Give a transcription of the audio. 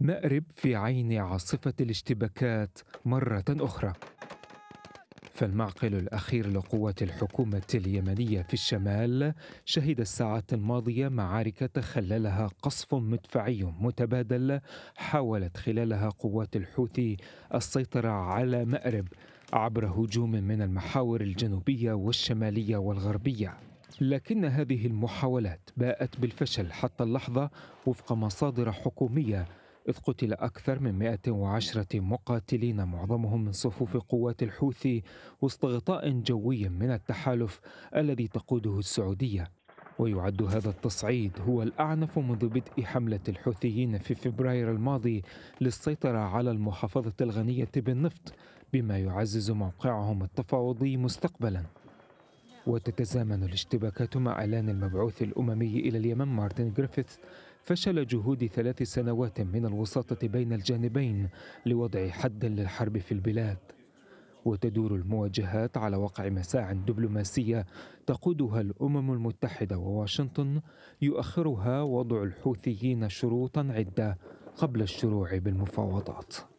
مأرب في عين عاصفة الاشتباكات مرة أخرى فالمعقل الأخير لقوات الحكومة اليمنية في الشمال شهد الساعات الماضية معارك تخللها قصف مدفعي متبادل حاولت خلالها قوات الحوثي السيطرة على مأرب عبر هجوم من المحاور الجنوبية والشمالية والغربية لكن هذه المحاولات باءت بالفشل حتى اللحظة وفق مصادر حكومية إذ قتل أكثر من 110 مقاتلين معظمهم من صفوف قوات الحوثي وسط غطاء جوي من التحالف الذي تقوده السعودية ويعد هذا التصعيد هو الأعنف منذ بدء حملة الحوثيين في فبراير الماضي للسيطرة على المحافظة الغنية بالنفط بما يعزز موقعهم التفاوضي مستقبلاً وتتزامن الاشتباكات مع إعلان المبعوث الأممي إلى اليمن مارتن جريفيث فشل جهود ثلاث سنوات من الوساطة بين الجانبين لوضع حد للحرب في البلاد وتدور المواجهات على وقع مساع دبلوماسية تقودها الأمم المتحدة وواشنطن يؤخرها وضع الحوثيين شروطا عدة قبل الشروع بالمفاوضات